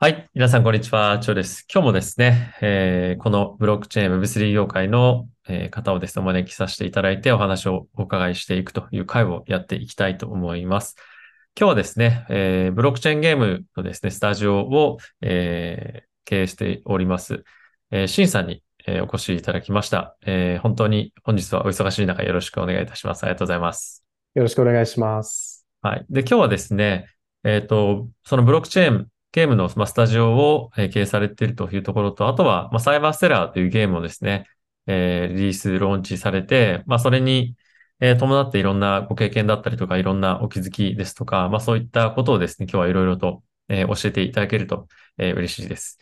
はい。皆さん、こんにちは。チョウです。今日もですね、えー、このブロックチェーン Web3 業界の、えー、方をですね、お招きさせていただいてお話をお伺いしていくという会をやっていきたいと思います。今日はですね、えー、ブロックチェーンゲームのですね、スタジオを、えー、経営しております、えー、シンさんに、えー、お越しいただきました、えー。本当に本日はお忙しい中よろしくお願いいたします。ありがとうございます。よろしくお願いします。はい。で、今日はですね、えっ、ー、と、そのブロックチェーンゲームの、まスタジオを、え経営されているというところと、あとは、まサイバーステラーというゲームをですね、えリリース、ローンチされて、まあ、それに、え伴っていろんなご経験だったりとか、いろんなお気づきですとか、まあ、そういったことをですね、今日はいろいろと、え教えていただけると、え嬉しいです。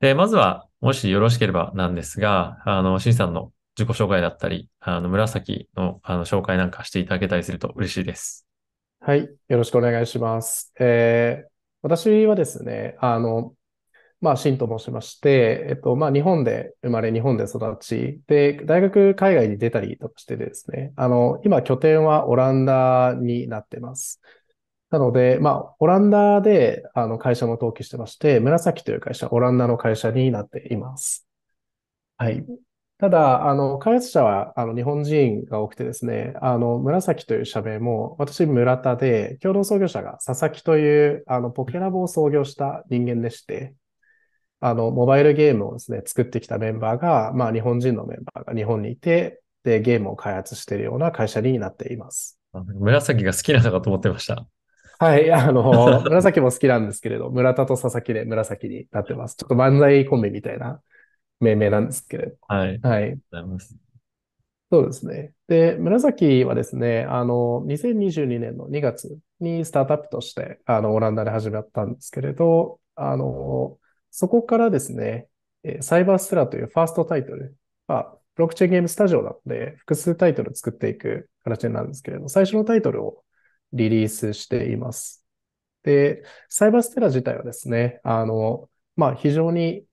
で、まずは、もしよろしければなんですが、あの、シさんの自己紹介だったり、あの、紫のあの紹介なんかしていただけたりすると嬉しいです。はい。よろしくお願いします。えー、私はですね、あの、まあ、シンと申しまして、えっと、まあ、日本で生まれ、日本で育ち、で、大学海外に出たりとかしてですね、あの、今拠点はオランダになってます。なので、まあ、オランダで、あの、会社も登記してまして、紫という会社、オランダの会社になっています。はい。ただ、あの、開発者は、あの、日本人が多くてですね、あの、紫という社名も、私、村田で、共同創業者が佐々木という、あの、ポケラボを創業した人間でして、あの、モバイルゲームをですね、作ってきたメンバーが、まあ、日本人のメンバーが日本にいて、で、ゲームを開発しているような会社になっています。紫が好きなのかと思ってました。はい、あの、紫も好きなんですけれど、村田と佐々木で紫になってます。ちょっと漫才コンビみたいな命名なんですけれど。はい。はい。ございます。そうですね。で、紫はですね、あの、2022年の2月にスタートアップとして、あの、オランダで始まったんですけれど、あの、そこからですね、サイバーステラというファーストタイトル、まあ、ブロックチェーンゲームスタジオなので、複数タイトル作っていく形なんですけれど、最初のタイトルをリリースしています。で、サイバーステラ自体はですね、あの、まあ、非常に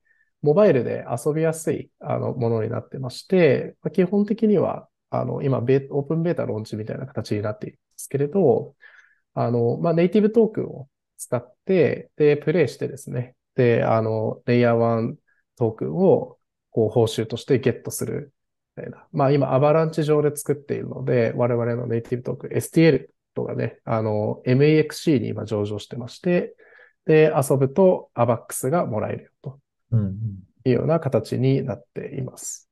モバイルで遊びやすいあのものになってまして、基本的にはあの今ベ、オープンベータローンチみたいな形になっているんですけれど、あの、まあ、ネイティブトークンを使って、で、プレイしてですね、で、あの、レイヤー1トークンを、こう、報酬としてゲットするみたいな。まあ、今、アバランチ上で作っているので、我々のネイティブトークン、STL とかね、あの、MEXC に今上場してまして、で、遊ぶと a ッ a スがもらえるよと。いうような形になっています。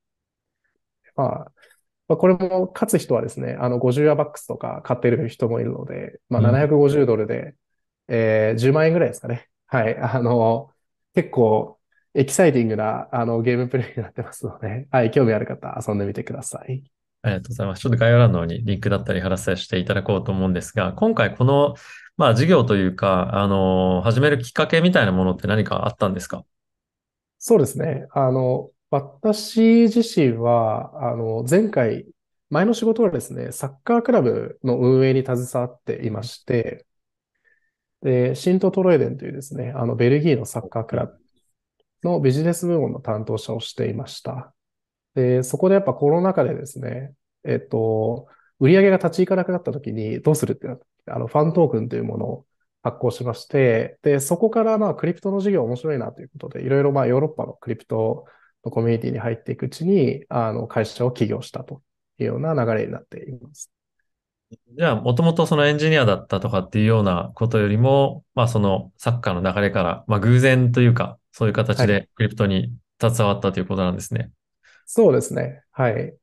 まあ、まあ、これも勝つ人はですね、あの50アバックスとか買ってる人もいるので、まあ、750ドルで、うん、えー、10万円ぐらいですかね。はい。あの、結構エキサイティングなあのゲームプレイになってますので、はい。興味ある方、遊んでみてください。ありがとうございます。ちょっと概要欄の方にリンクだったり貼らせていただこうと思うんですが、今回この、まあ、授業というか、あの、始めるきっかけみたいなものって何かあったんですかそうですね。あの、私自身は、あの、前回、前の仕事はですね、サッカークラブの運営に携わっていまして、で、シントトロイデンというですね、あの、ベルギーのサッカークラブのビジネス部門の担当者をしていました。で、そこでやっぱコロナ禍でですね、えっと、売り上げが立ち行かなくなった時にどうするってなったあの、ファントークンというものを発行しまして、で、そこからまあクリプトの事業面白いなということで、いろいろまあヨーロッパのクリプトのコミュニティに入っていくうちに、あの会社を起業したというような流れになっています。じゃあ、もともとそのエンジニアだったとかっていうようなことよりも、まあそのサッカーの流れから、まあ偶然というか、そういう形でクリプトに携わったということなんですね。はい、そうですね。はい。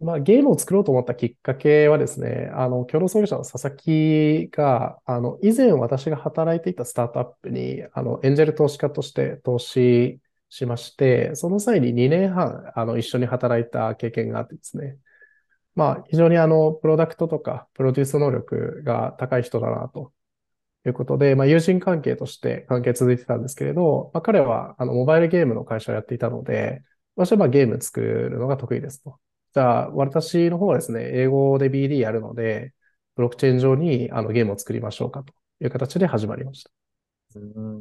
まあ、ゲームを作ろうと思ったきっかけはですね、あの、共同創業者の佐々木が、あの、以前私が働いていたスタートアップに、あの、エンジェル投資家として投資しまして、その際に2年半、あの、一緒に働いた経験があってですね、まあ、非常にあの、プロダクトとか、プロデュース能力が高い人だな、ということで、まあ、友人関係として関係続いてたんですけれど、まあ、彼は、あの、モバイルゲームの会社をやっていたので、私はまあゲーム作るのが得意ですと。じゃあ、私の方はですね、英語で BD やるので、ブロックチェーン上にあのゲームを作りましょうかという形で始まりました。うん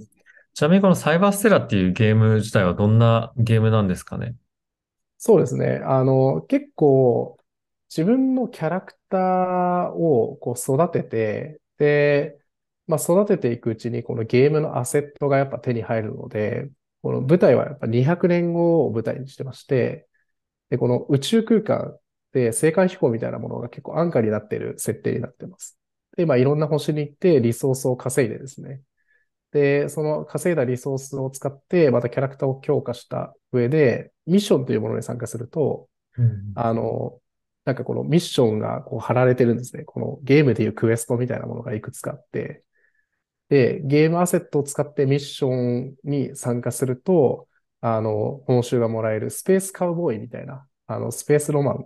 ちなみにこのサイバーステラっていうゲーム自体はどんなゲームなんですかねそうですね。あの、結構自分のキャラクターをこう育てて、で、まあ、育てていくうちにこのゲームのアセットがやっぱ手に入るので、この舞台はやっぱ200年後を舞台にしてまして、で、この宇宙空間で星間飛行みたいなものが結構安価になっている設定になってます。で、まあいろんな星に行ってリソースを稼いでですね。で、その稼いだリソースを使って、またキャラクターを強化した上で、ミッションというものに参加すると、うん、あの、なんかこのミッションがこう貼られてるんですね。このゲームでいうクエストみたいなものがいくつかあって、で、ゲームアセットを使ってミッションに参加すると、あの、報酬がもらえるスペースカウボーイみたいな、あの、スペースロマン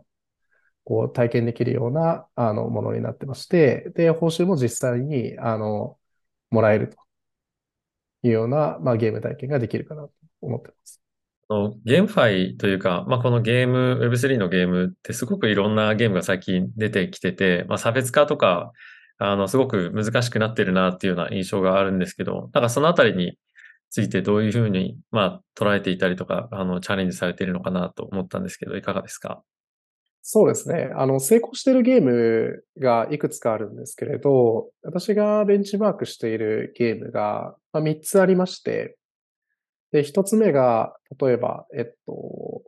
を体験できるような、あの、ものになってまして、で、報酬も実際に、あの、もらえるというような、まあ、ゲーム体験ができるかなと思ってます。ゲームファイというか、まあ、このゲーム、Web3 のゲームってすごくいろんなゲームが最近出てきてて、まあ、差別化とか、あの、すごく難しくなってるなっていうような印象があるんですけど、なんかそのあたりについてどういうふうに、まあ、捉えていたりとか、あの、チャレンジされているのかなと思ったんですけど、いかがですかそうですね。あの、成功しているゲームがいくつかあるんですけれど、私がベンチマークしているゲームが、まあ、3つありまして、で、1つ目が、例えば、えっと、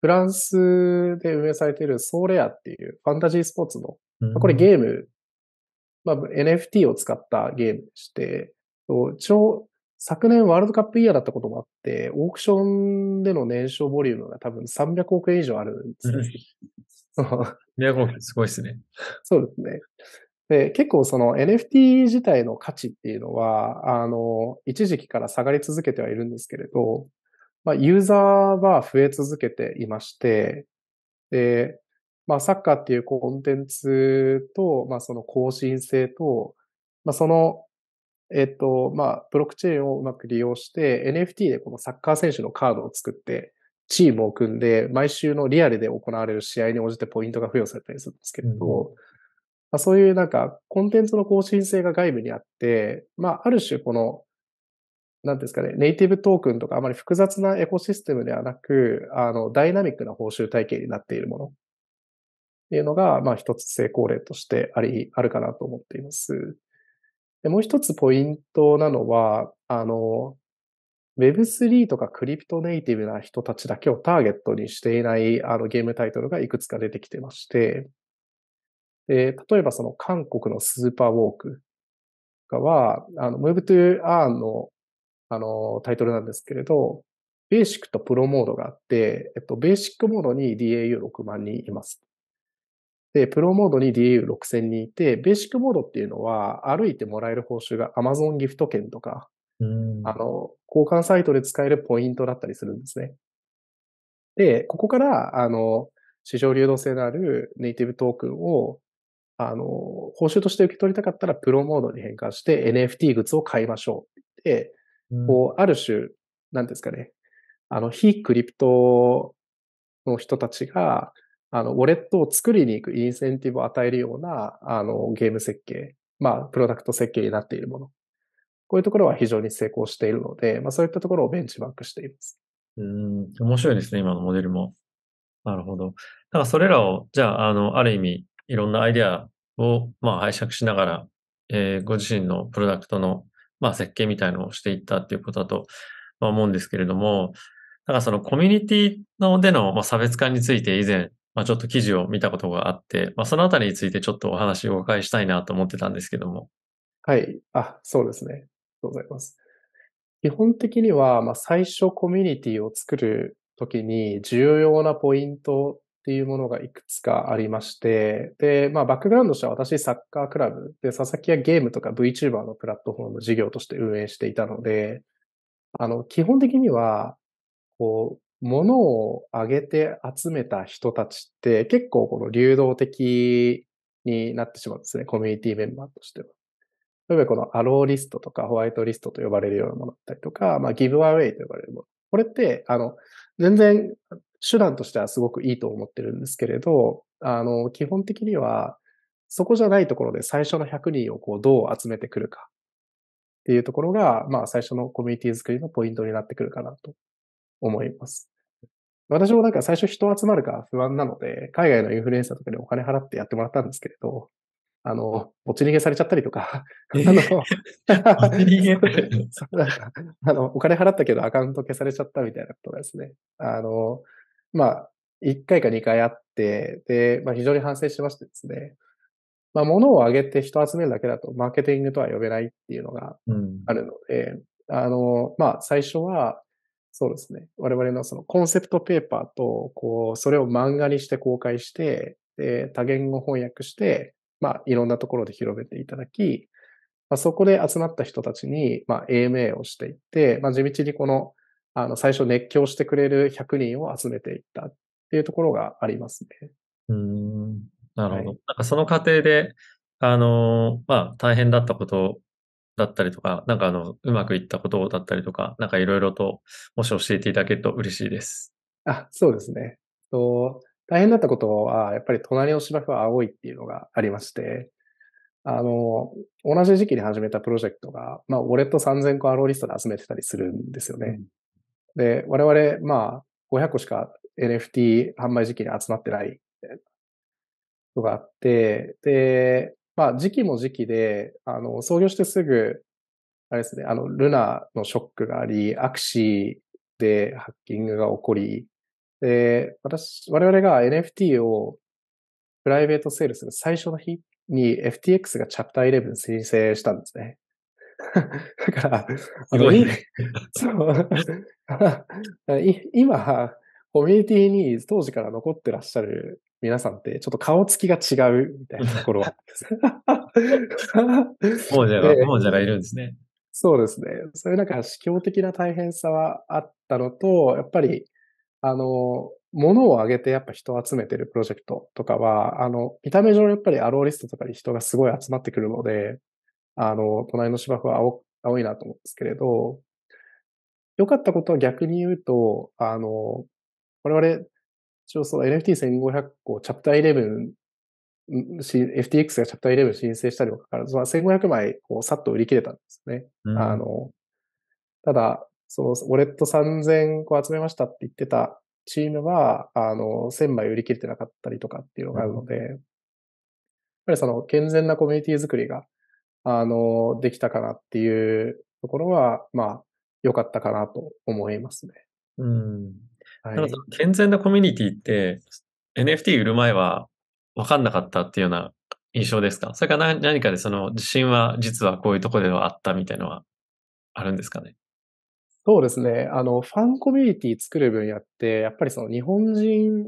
フランスで運営されているソーレアっていうファンタジースポーツの、これゲーム、まあ、NFT を使ったゲームでして、超昨年ワールドカップイヤーだったこともあって、オークションでの年商ボリュームが多分300億円以上あるんですね。200億円すごいですね。そうですね。で結構その NFT 自体の価値っていうのは、あの、一時期から下がり続けてはいるんですけれど、まあ、ユーザーは増え続けていまして、で、まあ、サッカーっていうコンテンツと、まあ、その更新性と、まあ、そのえっと、まあ、ブロックチェーンをうまく利用して、NFT でこのサッカー選手のカードを作って、チームを組んで、毎週のリアルで行われる試合に応じてポイントが付与されたりするんですけれど、うん、まあ、そういうなんか、コンテンツの更新性が外部にあって、まあ、ある種この、なんですかね、ネイティブトークンとかあまり複雑なエコシステムではなく、あの、ダイナミックな報酬体系になっているものっていうのが、まあ一つ成功例としてあり、あるかなと思っています。でもう一つポイントなのは、あの、Web3 とかクリプトネイティブな人たちだけをターゲットにしていないあのゲームタイトルがいくつか出てきてまして、で例えばその韓国のスーパーウォークとかは、あの、Move to Earn のあのタイトルなんですけれど、ベーシックとプロモードがあって、えっと、ベーシックモードに DAU6 万人います。で、プロモードに DAU6000 人いて、ベーシックモードっていうのは、歩いてもらえる報酬が Amazon ギフト券とか、あの、交換サイトで使えるポイントだったりするんですね。で、ここから、あの、市場流動性のあるネイティブトークンを、あの、報酬として受け取りたかったら、プロモードに変換して NFT グッズを買いましょうって言って、こう、ある種、なんですかね、あの、非クリプトの人たちが、あの、ウォレットを作りに行くインセンティブを与えるような、あの、ゲーム設計、まあ、プロダクト設計になっているもの。こういうところは非常に成功しているので、まあ、そういったところをベンチマークしています。うん、面白いですね、今のモデルも。なるほど。だからそれらを、じゃあ、あの、ある意味、いろんなアイデアを、まあ、拝借しながら、えー、ご自身のプロダクトの、まあ、設計みたいのをしていったっていうことだと、まあ、思うんですけれども、だからそのコミュニティのでの、まあ、差別化について以前、まあ、ちょっと記事を見たことがあって、まあ、そのあたりについてちょっとお話をお伺いしたいなと思ってたんですけども。はい。あ、そうですね。ありがとうございます。基本的には、まあ、最初コミュニティを作るときに重要なポイントっていうものがいくつかありまして、で、まあ、バックグラウンドとしては私、サッカークラブで、佐々木はゲームとか VTuber のプラットフォーム事業として運営していたので、あの、基本的には、こう、物をあげて集めた人たちって結構この流動的になってしまうんですね。コミュニティメンバーとしては。例えばこのアローリストとかホワイトリストと呼ばれるようなものだったりとか、まあギブアウェイと呼ばれるもの。これって、あの、全然手段としてはすごくいいと思ってるんですけれど、あの、基本的にはそこじゃないところで最初の100人をこうどう集めてくるかっていうところが、まあ最初のコミュニティ作りのポイントになってくるかなと思います。私もなんか最初人集まるか不安なので、海外のインフルエンサーとかにお金払ってやってもらったんですけれど、あの、持ち逃げされちゃったりとか、あの、あの、お金払ったけどアカウント消されちゃったみたいなことがですね、あの、まあ、1回か2回あって、で、まあ、非常に反省しましてですね、まあ、物を上げて人集めるだけだとマーケティングとは呼べないっていうのがあるので、うん、あの、まあ、最初は、そうですね。我々のそのコンセプトペーパーと、こう、それを漫画にして公開して、で、多言語翻訳して、まあ、いろんなところで広めていただき、まあ、そこで集まった人たちに、まあ、AMA をしていって、まあ、地道にこの、あの、最初熱狂してくれる100人を集めていったっていうところがありますね。うん。なるほど。はい、なんかその過程で、あのまあ、大変だったことだったりとか、なんかあの、うまくいったことだったりとか、なんかいろいろと、もし教えていただけると嬉しいです。あ、そうですね。と大変だったことは、やっぱり隣の芝生は青いっていうのがありまして、あの、同じ時期に始めたプロジェクトが、まあ、ウォレット3000個アローリストで集めてたりするんですよね。うん、で、我々、まあ、500個しか NFT 販売時期に集まってないとかあって、で、まあ時期も時期で、あの、創業してすぐ、あれですね、あの、ルナのショックがあり、アクシーでハッキングが起こり、で、私、我々が NFT をプライベートセールする最初の日に FTX がチャプター11申請したんですね。だから、あの、そう 今、コミュニティに当時から残ってらっしゃる皆さんってちょっと顔つきが違うみたいなところは。王 者が、いるんですね。そうですね。そういうなんか視供的な大変さはあったのと、やっぱり、あの、物を上げてやっぱ人を集めてるプロジェクトとかは、あの、見た目上やっぱりアローリストとかに人がすごい集まってくるので、あの、隣の芝生は青青いなと思うんですけれど、良かったことは逆に言うと、あの、我々一応その NFT1500 個、チャプター11 FTX がチャプター11申請したりもかかるまあ、1500枚こうさっと売り切れたんですね。うん、あのただ、そのウォレット3000個集めましたって言ってたチームは、あの、1000枚売り切れてなかったりとかっていうのがあるので、うん、やっぱりその健全なコミュニティ作りが、あの、できたかなっていうところは、まあ、良かったかなと思いますね。うん。はい、健全なコミュニティって、NFT 売る前は分かんなかったっていうような印象ですかそれから何かでその自信は実はこういうところではあったみたいのはあるんですかねそうですね。あの、ファンコミュニティ作る分野って、やっぱりその日本人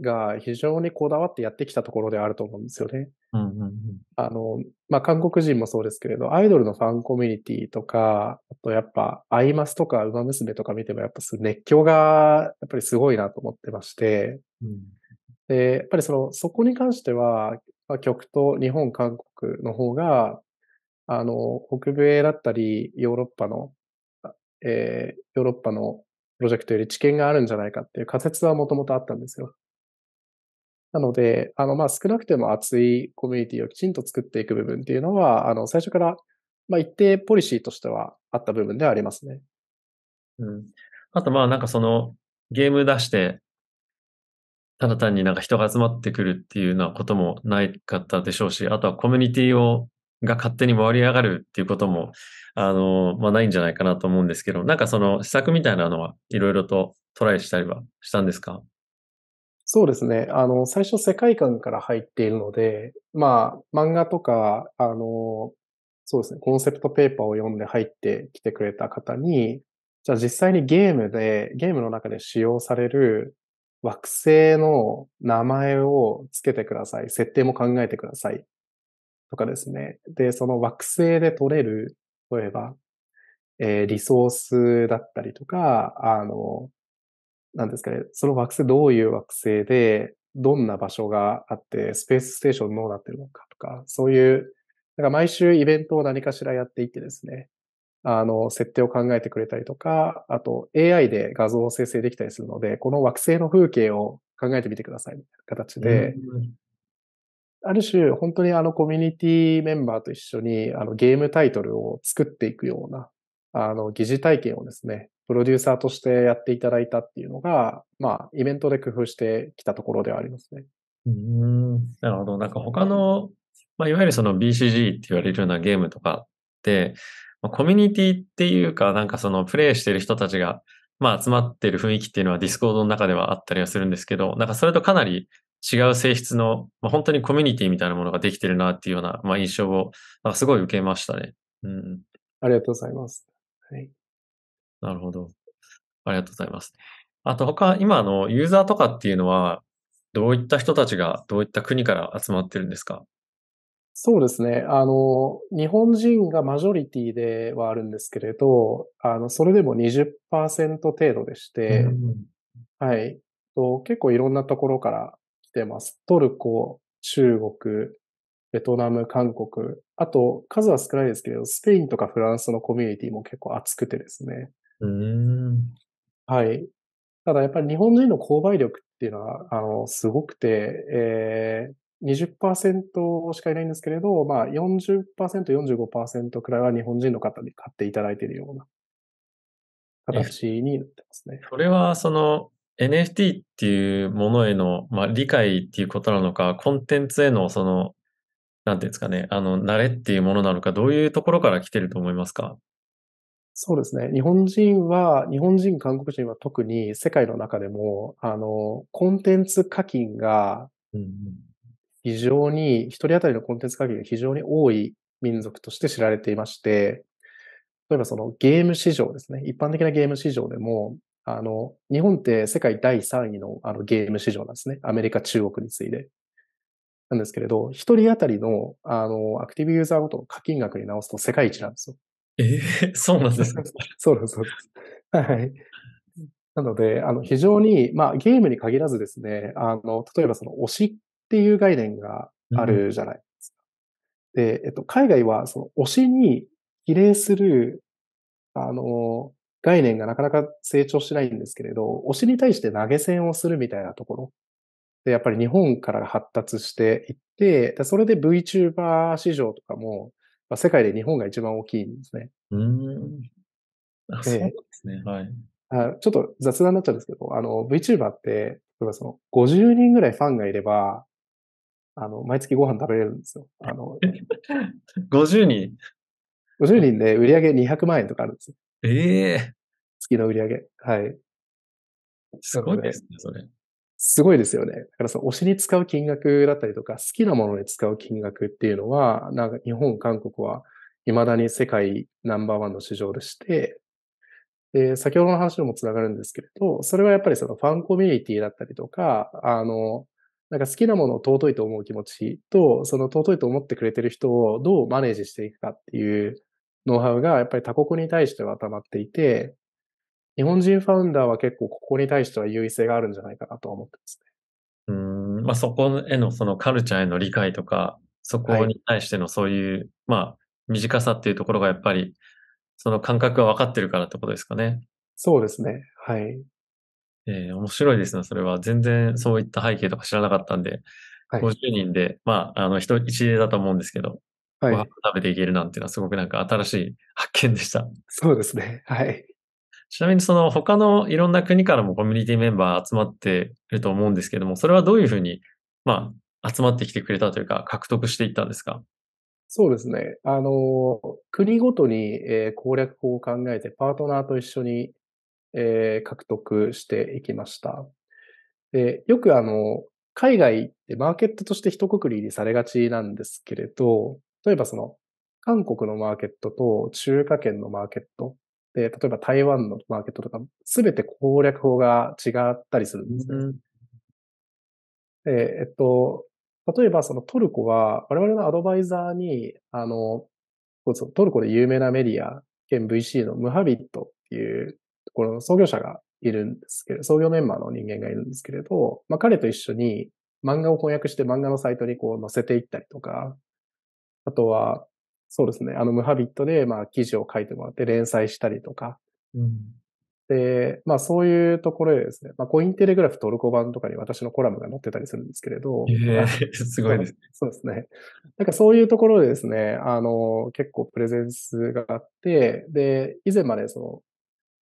が非常にこだわってやってきたところであると思うんですよね。うんうんうん、あの、まあ、韓国人もそうですけれど、アイドルのファンコミュニティとか、あとやっぱ、アイマスとか、ウマ娘とか見ても、やっぱ熱狂が、やっぱりすごいなと思ってまして、うん、で、やっぱりその、そこに関しては、まあ、曲と日本、韓国の方が、あの、北米だったり、ヨーロッパの、えー、ヨーロッパのプロジェクトより知見があるんじゃないかっていう仮説はもともとあったんですよ。なので、あの、まあ、少なくても熱いコミュニティをきちんと作っていく部分っていうのは、あの、最初から、まあ、一定ポリシーとしてはあった部分ではありますね。うん。あと、まあ、なんかその、ゲーム出して、ただ単になんか人が集まってくるっていうようなこともないかったでしょうし、あとはコミュニティを、が勝手に回り上がるっていうことも、あの、まあ、ないんじゃないかなと思うんですけど、なんかその施策みたいなのはいろいろとトライしたりはしたんですかそうですね。あの、最初世界観から入っているので、まあ、漫画とか、あの、そうですね、コンセプトペーパーを読んで入ってきてくれた方に、じゃあ実際にゲームで、ゲームの中で使用される惑星の名前を付けてください。設定も考えてください。とかですね。で、その惑星で取れる、例えば、えー、リソースだったりとか、あの、なんですかね、その惑星、どういう惑星で、どんな場所があって、スペースステーションどうなってるのかとか、そういう、なんか毎週イベントを何かしらやっていってですね、あの、設定を考えてくれたりとか、あと AI で画像を生成できたりするので、この惑星の風景を考えてみてくださいみたいな形で、ある種、本当にあのコミュニティメンバーと一緒にあのゲームタイトルを作っていくような、あの疑似体験をですね、プロデューサーとしてやっていただいたっていうのが、まあ、イベントで工夫してきたところではありますね。うん、なるほど。なんか他の、まあ、いわゆるその BCG って言われるようなゲームとかって、まあ、コミュニティっていうか、なんかそのプレイしてる人たちが、まあ集まってる雰囲気っていうのはディスコードの中ではあったりはするんですけど、なんかそれとかなり違う性質の、まあ、本当にコミュニティみたいなものができてるなっていうような、まあ、印象を、すごい受けましたね。うん。ありがとうございます。はい。なるほど。ありがとうございます。あと他、今の、ユーザーとかっていうのは、どういった人たちが、どういった国から集まってるんですかそうですね。あの、日本人がマジョリティではあるんですけれど、あの、それでも20%程度でして、うん、はい。と結構いろんなところから来てます。トルコ、中国、ベトナム、韓国、あと数は少ないですけれど、スペインとかフランスのコミュニティも結構熱くてですね。うん。はい。ただやっぱり日本人の購買力っていうのは、あの、すごくて、えー20%しかいないんですけれど、まあ40%、45%くらいは日本人の方に買っていただいているような形になってますね。それはその NFT っていうものへの、まあ、理解っていうことなのか、コンテンツへのその、なんていうんですかね、あの、慣れっていうものなのか、どういうところから来てると思いますかそうですね。日本人は、日本人、韓国人は特に世界の中でも、あの、コンテンツ課金が非常に、一人当たりのコンテンツ課金が非常に多い民族として知られていまして、例えばそのゲーム市場ですね。一般的なゲーム市場でも、あの、日本って世界第3位のあのゲーム市場なんですね。アメリカ、中国に次いで。なんですけれど、一人当たりの、あの、アクティブユーザーごとの課金額に直すと世界一なんですよ。えそうなんですか そうです、です。はい。なので、あの、非常に、まあ、ゲームに限らずですね、あの、例えばその推しっていう概念があるじゃないですか。うん、で、えっと、海外はその推しに比例する、あの、概念がなかなか成長しないんですけれど、推しに対して投げ銭をするみたいなところ。で、やっぱり日本から発達していって、でそれで VTuber 市場とかも、まあ、世界で日本が一番大きいんですね。うん。あ、そうですね。はい。あちょっと雑談になっちゃうんですけど、あの、VTuber って、例えばその、50人ぐらいファンがいれば、あの、毎月ご飯食べれるんですよ。あの、50 人 ?50 人で売り上げ200万円とかあるんですよ。ええー、月の売り上げ。はい。すごいですね、それ。すごいですよね。だからその推しに使う金額だったりとか、好きなものに使う金額っていうのは、なんか日本、韓国は未だに世界ナンバーワンの市場でして、で、先ほどの話にもつながるんですけれど、それはやっぱりそのファンコミュニティだったりとか、あの、なんか好きなものを尊いと思う気持ちと、その尊いと思ってくれてる人をどうマネージしていくかっていうノウハウがやっぱり他国に対しては溜まっていて、日本人ファウンダーは結構ここに対しては優位性があるんじゃないかなと思ってますね。うん、まあ、そこへのそのカルチャーへの理解とか、そこに対してのそういう、はい、まあ、短さっていうところがやっぱり、その感覚が分かってるからってことですかね。そうですね。はい。えー、面白いですね、それは。全然そういった背景とか知らなかったんで、はい、50人で、まあ、あの、人、一例だと思うんですけど、はい、ご飯食べていけるなんていうのはすごくなんか新しい発見でした。そうですね。はい。ちなみにその他のいろんな国からもコミュニティメンバー集まってると思うんですけども、それはどういうふうに、まあ、集まってきてくれたというか、獲得していったんですかそうですね。あの、国ごとに、えー、攻略法を考えて、パートナーと一緒に、えー、獲得していきました。でよくあの、海外ってマーケットとして一括りにされがちなんですけれど、例えばその、韓国のマーケットと中華圏のマーケットで、例えば台湾のマーケットとか、すべて攻略法が違ったりするんですね。うん、えっと、例えばそのトルコは、我々のアドバイザーに、あの、トルコで有名なメディア、兼 VC のムハビットっていうところの創業者がいるんですけど、創業メンバーの人間がいるんですけれど、まあ、彼と一緒に漫画を翻訳して漫画のサイトにこう載せていったりとか、あとは、そうですね。あの、ムハビットで、まあ、記事を書いてもらって連載したりとか。うん、で、まあ、そういうところでですね、まあ、コインテレグラフトルコ版とかに私のコラムが載ってたりするんですけれど。えー、すごいですね。そうですね。なんかそういうところでですね、あの、結構プレゼンスがあって、で、以前までその、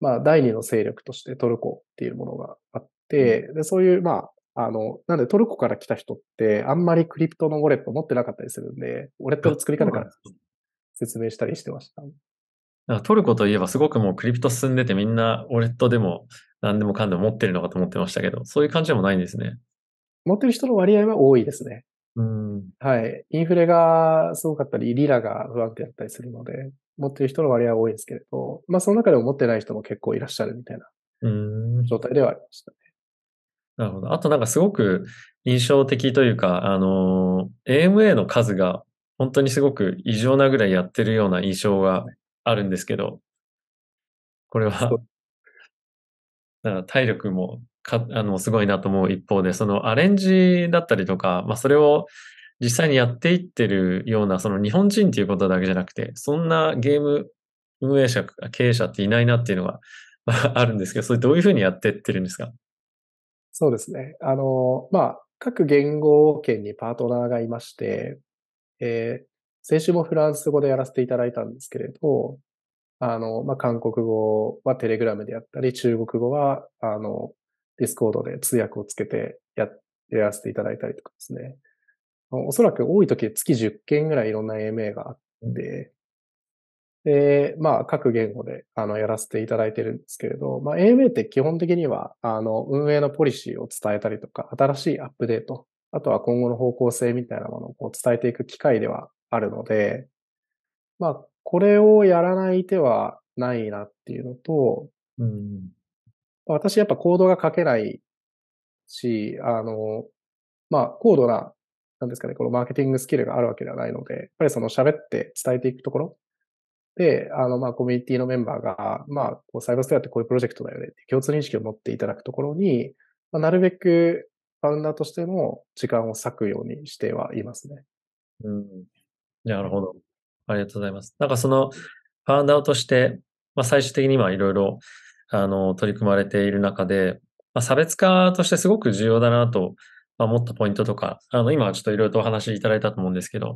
まあ、第二の勢力としてトルコっていうものがあって、で、そういう、まあ、あの、なんでトルコから来た人って、あんまりクリプトのウォレット持ってなかったりするんで、ウォレットの作り方から 説明したりしてました。トルコといえばすごくもうクリプト進んでてみんなウォレットでも何でもかんでも持ってるのかと思ってましたけど、そういう感じでもないんですね。持ってる人の割合は多いですね。うん。はい。インフレがすごかったり、リラが不安定だったりするので、持ってる人の割合は多いですけれど、まあその中でも持ってない人も結構いらっしゃるみたいな状態ではありましたね。なるほど。あとなんかすごく印象的というか、あの、AMA の数が本当にすごく異常なぐらいやってるような印象があるんですけど、これは、だから体力もか、あの、すごいなと思う一方で、そのアレンジだったりとか、まあそれを実際にやっていってるような、その日本人っていうことだけじゃなくて、そんなゲーム運営者、経営者っていないなっていうのが、まあ、あるんですけど、それどういうふうにやってってるんですかそうですね。あの、まあ、各言語圏にパートナーがいまして、えー、先週もフランス語でやらせていただいたんですけれど、あの、まあ、韓国語はテレグラムでやったり、中国語は、あの、ディスコードで通訳をつけてや、やらせていただいたりとかですね。おそらく多い時で月10件ぐらいいろんな AMA があって、で、まあ、各言語で、あの、やらせていただいてるんですけれど、まあ、AMA って基本的には、あの、運営のポリシーを伝えたりとか、新しいアップデートあとは今後の方向性みたいなものをこう伝えていく機会ではあるので、まあ、これをやらない手はないなっていうのと、うん、私やっぱコードが書けないし、あの、まあ、高度な、なんですかね、このマーケティングスキルがあるわけではないので、やっぱりその喋って伝えていくところで、あの、まあ、コミュニティのメンバーが、まあ、こうサイバーステアってこういうプロジェクトだよねって共通認識を持っていただくところに、まあ、なるべくファウンダーとしても時間を割くようにしてはいますね。うん。なるほど。ありがとうございます。なんかその、ファウンダーとして、まあ、最終的に今いろいろ、あの、取り組まれている中で、まあ、差別化としてすごく重要だなと、思ったポイントとか、あの、今ちょっといろいろとお話いただいたと思うんですけど、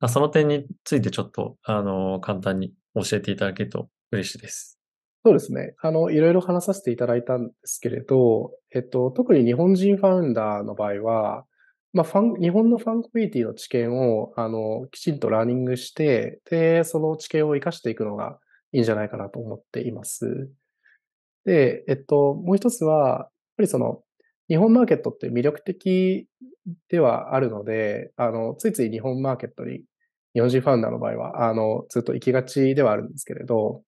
まあ、その点についてちょっと、あの、簡単に教えていただけると嬉しいです。そうですね。あの、いろいろ話させていただいたんですけれど、えっと、特に日本人ファウンダーの場合は、まあ、ファン、日本のファンコミュニティの知見を、あの、きちんとラーニングして、で、その知見を活かしていくのがいいんじゃないかなと思っています。で、えっと、もう一つは、やっぱりその、日本マーケットって魅力的ではあるので、あの、ついつい日本マーケットに、日本人ファウンダーの場合は、あの、ずっと行きがちではあるんですけれど、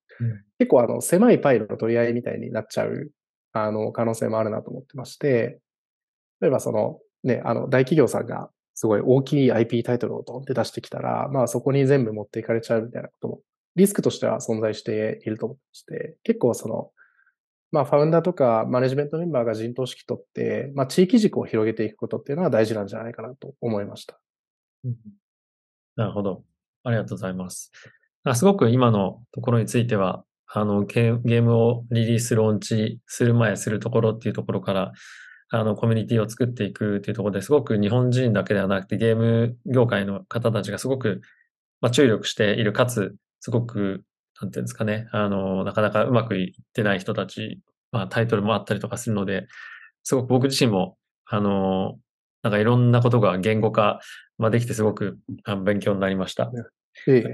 結構あの、狭いパイルの取り合いみたいになっちゃう、あの、可能性もあるなと思ってまして、例えばその、ね、あの、大企業さんがすごい大きい IP タイトルをドンって出してきたら、まあそこに全部持っていかれちゃうみたいなことも、リスクとしては存在していると思ってまして、結構その、まあ、ファウンダーとかマネジメントメンバーが陣頭指揮とって、まあ、地域軸を広げていくことっていうのは大事なんじゃないかなと思いました。うん、なるほど。ありがとうございます。すごく今のところについては、あのゲ、ームをリリース、ローンチする前、するところっていうところから、あの、コミュニティを作っていくっていうところですごく日本人だけではなくて、ゲーム業界の方たちがすごく、まあ、注力している、かつ、すごく、なんていうんですかね、あの、なかなかうまくいってない人たち、まあ、タイトルもあったりとかするので、すごく僕自身も、あの、なんかいろんなことが言語化、まあ、できてすごく勉強になりました。ええ、